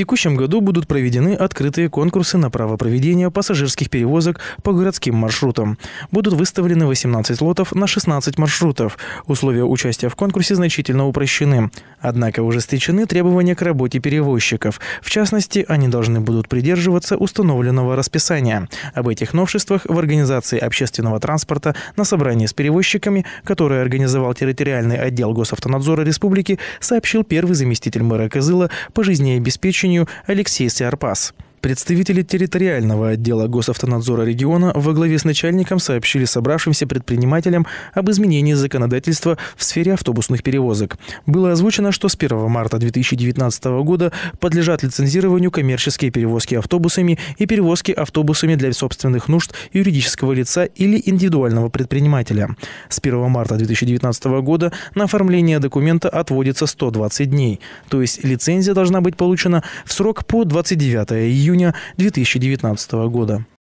текущем году будут проведены открытые конкурсы на право проведения пассажирских перевозок по городским маршрутам. Будут выставлены 18 лотов на 16 маршрутов. Условия участия в конкурсе значительно упрощены. Однако ужесточены требования к работе перевозчиков. В частности, они должны будут придерживаться установленного расписания. Об этих новшествах в организации общественного транспорта на собрании с перевозчиками, которое организовал территориальный отдел Госавтонадзора Республики, сообщил первый заместитель мэра Кызыла по жизнеобеспечению Алексей Сиарпас. Представители территориального отдела госавтонадзора региона во главе с начальником сообщили собравшимся предпринимателям об изменении законодательства в сфере автобусных перевозок. Было озвучено, что с 1 марта 2019 года подлежат лицензированию коммерческие перевозки автобусами и перевозки автобусами для собственных нужд юридического лица или индивидуального предпринимателя. С 1 марта 2019 года на оформление документа отводится 120 дней, то есть лицензия должна быть получена в срок по 29 июня июня 2019 года.